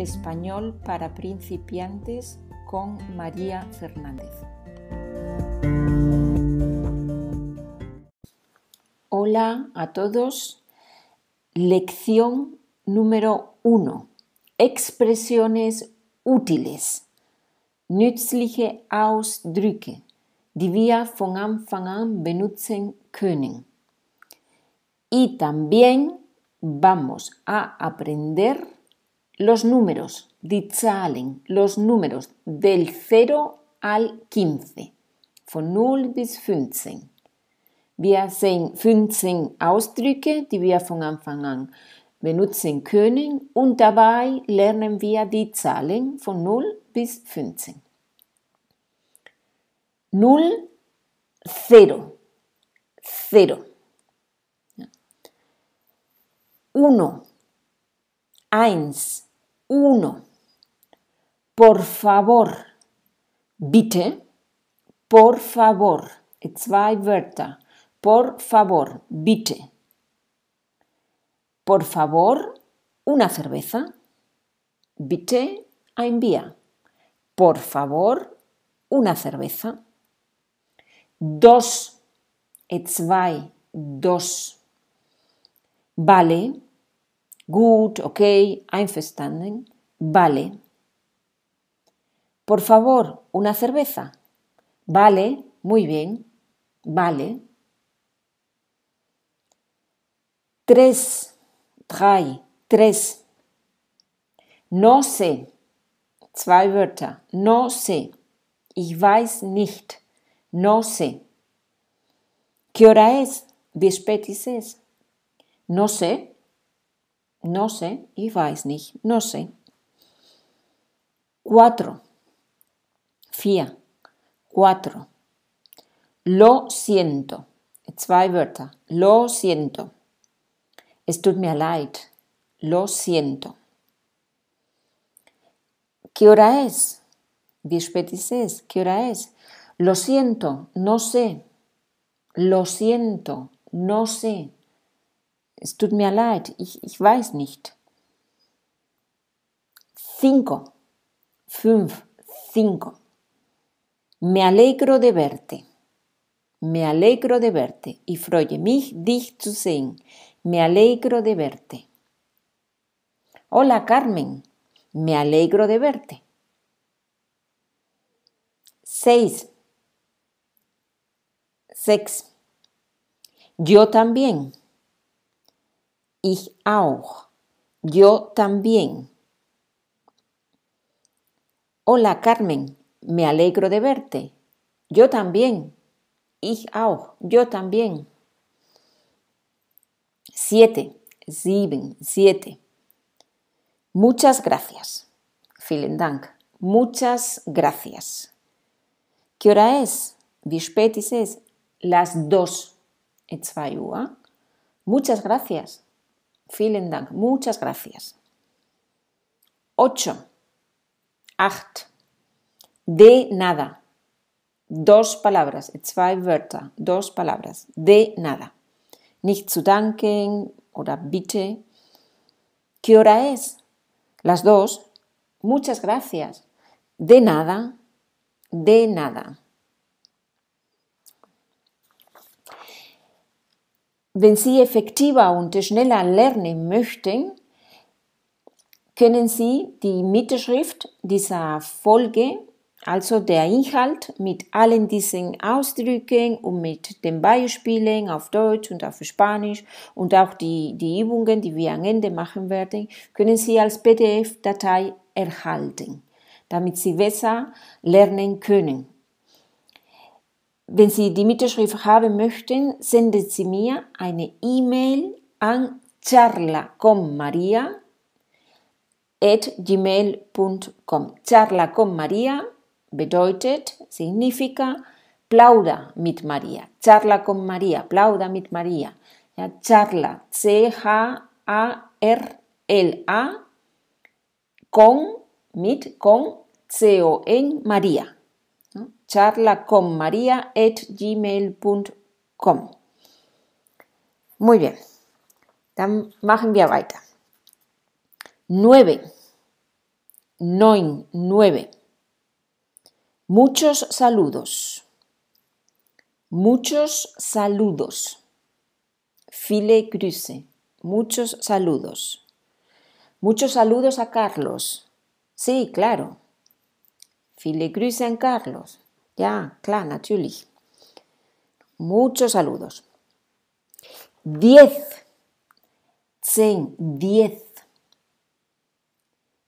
Español para principiantes con María Fernández. Hola a todos. Lección número uno. Expresiones útiles. Nützliche Ausdrücke, die wir von Anfang an benutzen können. Y también vamos a aprender los números, Zahlen, los números del 0 al 15, von 0 bis 15. Wir sehen 15 Ausdrücke, die wir von Anfang an benutzen können und dabei lernen wir die Zahlen von 0 bis 15. 0, 0, 0. 1, 1, 1. Por favor. Bitte. Por favor. Zwei Wörter. Por favor. Bitte. Por favor, una cerveza. Bitte ein Bier. Por favor, una cerveza. Dos. Zwei. Dos. Vale. Good, okay, einverstanden. Vale. Por favor, una cerveza. Vale, muy bien. Vale. Tres, tres. No sé. Zwei Wörter. No sé. Ich weiß nicht. No sé. ¿Qué hora es? Wie spät es? No sé no sé, y weiß nicht, no sé. Cuatro. Fia Cuatro. Lo siento. Zwei Wörter. Lo siento. Es tut mir leid. Lo siento. ¿Qué hora es? Wie ¿Qué hora es? Lo siento, no sé. Lo siento, no sé. Es tut mir leid, ich, ich weiß nicht. Cinco, fünf, cinco. Me alegro de verte. Me alegro de verte. y freue mich, dich zu sehen. Me alegro de verte. Hola, Carmen. Me alegro de verte. Seis. Sex. Yo también. Ich auch. Yo también. Hola Carmen, me alegro de verte. Yo también. Ich auch. Yo también. Siete. Sieben. Siete. Muchas gracias. Vielen Dank. Muchas gracias. ¿Qué hora es? Wie es? Las dos. ¿eh? Muchas gracias. Dank. Muchas gracias. 8. Acht. De nada. Dos palabras. Zwei Wörter. Dos palabras. De nada. Nicht zu danken oder bitte. ¿Qué hora es? Las dos. Muchas gracias. De nada. De nada. Wenn Sie effektiver und schneller lernen möchten, können Sie die Mitschrift dieser Folge, also der Inhalt mit allen diesen Ausdrücken und mit den Beispielen auf Deutsch und auf Spanisch und auch die, die Übungen, die wir am Ende machen werden, können Sie als PDF-Datei erhalten, damit Sie besser lernen können. Wenn Sie die Mittelschrift haben möchten, senden Sie mir eine E-Mail an charla.com.maria@gmail.com. Charla.com.maria bedeutet, significa Plauda mit Maria. Charla.com.maria, con Plauda mit Maria. Ja, charla, C-H-A-R-L-A, con, mit, con, C-O-N, Maria. charlaconmaria.gmail.com. Muy bien, dann machen wir weiter. Nueve. 9. nueve Muchos saludos. Muchos saludos. file Grüße. Muchos saludos. Muchos saludos a Carlos. Sí, claro. file Grüße a Carlos. Ja, klar, natürlich. Muchos saludos. Diez. Zehn, diez.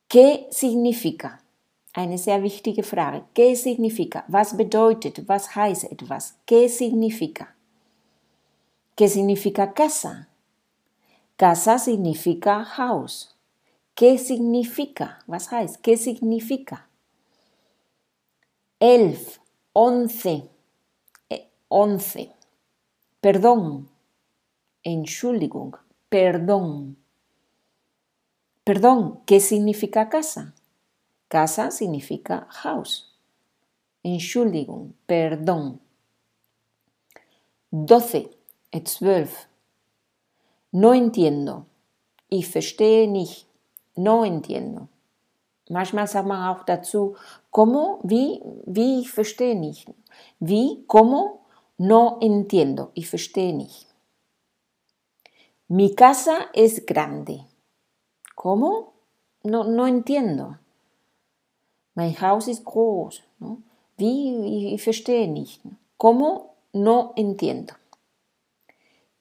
¿Qué significa? Eine sehr wichtige Frage. ¿Qué significa? Was bedeutet? Was heißt ¿Qué significa? ¿Qué significa casa? Casa significa house. ¿Qué significa? ¿Qué significa? Elf. 11, 11, eh, perdón, Entschuldigung, perdón. Perdón, ¿qué significa casa? Casa significa house. Entschuldigung, perdón. 12, 12. No entiendo. Ich verstehe nicht. No entiendo. Manchmal sagt man auch dazu, como, Wie? Wie? Ich verstehe nicht. Wie? como, No entiendo. Ich verstehe nicht. Mi casa es grande. Como, No, no entiendo. Mein Haus ist groß. ¿no? Wie? Ich verstehe nicht. Como, No entiendo.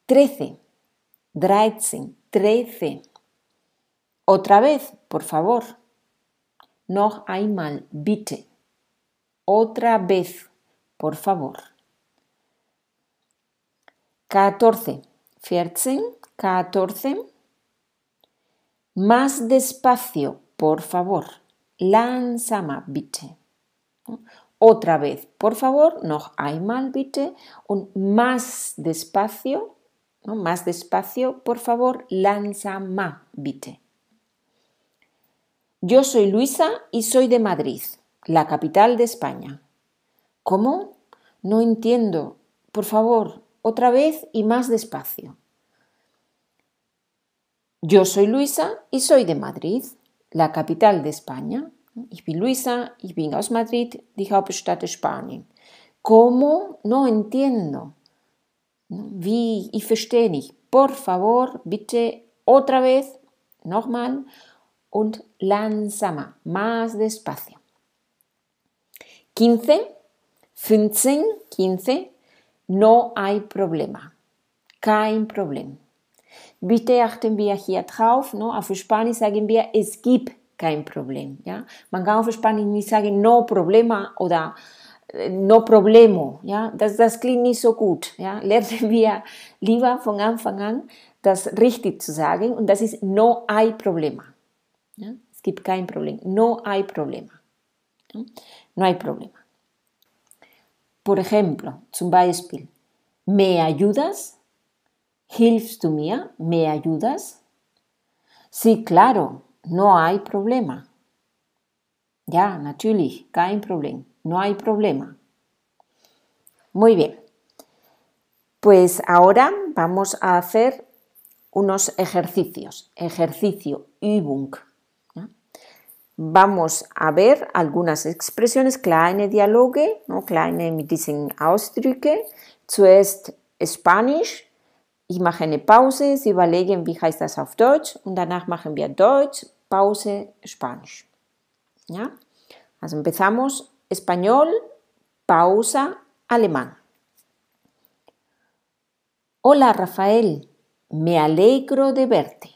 Trece. Dreizehn. 13. Otra vez, por favor noch einmal, bitte. Otra vez, por favor. 14. vierzehn, 14. Más despacio, por favor. Langsamer, bitte. Otra vez, por favor, noch einmal, bitte. Und más despacio, más despacio, por favor, langsamer, bitte. Yo soy Luisa y soy de Madrid, la capital de España. ¿Cómo? No entiendo. Por favor, otra vez y más despacio. Yo soy Luisa y soy de Madrid, la capital de España. Ich bin Luisa, ich bin aus Madrid, die Hauptstadt Spanien. ¿Cómo? No entiendo. Wie? Ich verstehe nicht. Por favor, bitte, otra vez, nochmal. und langsamer, más despacio. 15, 15, 15, no hay problema, kein Problem. Bitte achten wir hier drauf, no? auf Spanisch sagen wir, es gibt kein Problem. Ja? Man kann auf Spanisch nicht sagen, no problema oder äh, no problemo. Ja? Das, das klingt nicht so gut. Ja? Lernen wir lieber von Anfang an, das richtig zu sagen und das ist no hay problema. Es gibt No hay problema. No hay problema. Por ejemplo, zum Beispiel, ¿me ayudas? Hilfst du mir? ¿ah? ¿Me ayudas? Sí, claro, no hay problema. Ya, natürlich, kein Problem. No hay problema. Muy bien. Pues ahora vamos a hacer unos ejercicios. Ejercicio Übung vamos a ver algunas expresiones kleine Dialoge, ¿no? kleine mit diesen Ausdrücke. Zuerst Spanisch. Ich mache eine Pause, Sie überlegen, wie heißt das auf Deutsch und danach machen wir Deutsch, Pause, Spanisch. ¿Ya? Also empezamos español, pausa, alemán. Hola Rafael, me alegro de verte.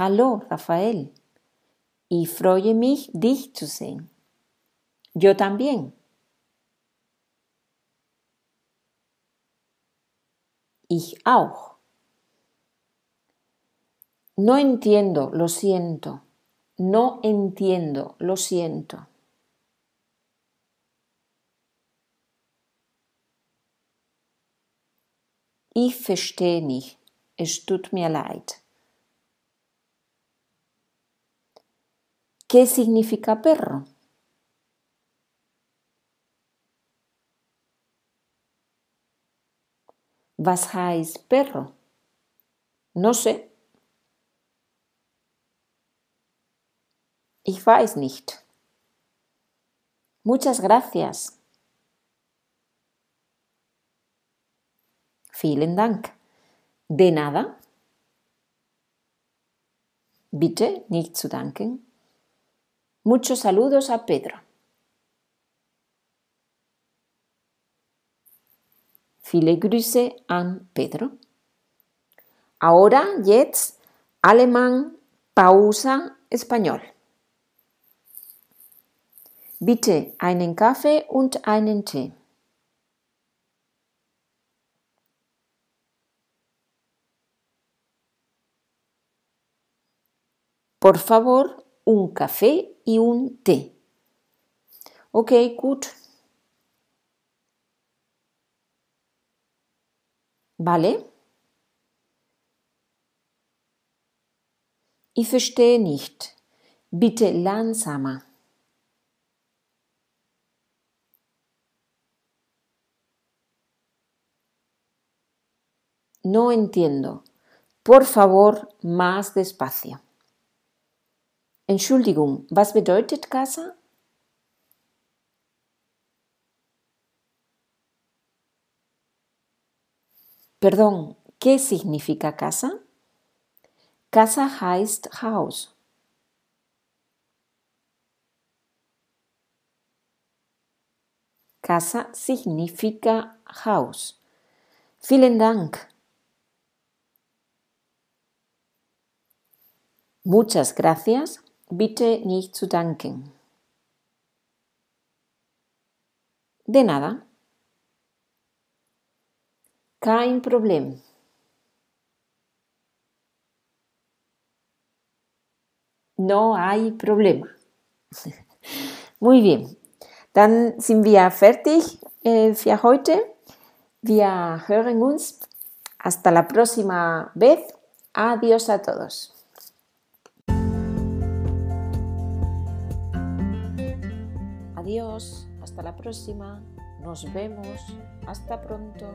Hallo, Rafael. Y freue mich, dich zu sehen. Yo también. Ich auch. No entiendo, lo siento. No entiendo, lo siento. Ich verstehe nicht. Es tut mir leid. ¿Qué significa perro? Was heißt perro? No sé. Ich weiß nicht. Muchas gracias. Vielen Dank. De nada. Bitte, nicht zu danken. Muchos saludos a Pedro. Viele Grüße an Pedro. Ahora, jetzt, alemán, pausa, español. Bitte einen Kaffee und einen Tee. Por favor, un café y un té. Okay, gut. Vale. Y verstehe nicht. Bitte langsamer. No entiendo. Por favor, más despacio. Entschuldigung, was bedeutet Casa? Perdón, ¿qué significa casa? Casa heißt Haus. Casa significa Haus. Vielen Dank. Muchas gracias. bitte nicht zu danken. De nada. Kein Problem. No hay problema. Muy bien. Dann sind wir fertig eh, für heute. Wir hören uns. Hasta la próxima vez. Adiós a todos. Adiós, hasta la próxima, nos vemos, hasta pronto.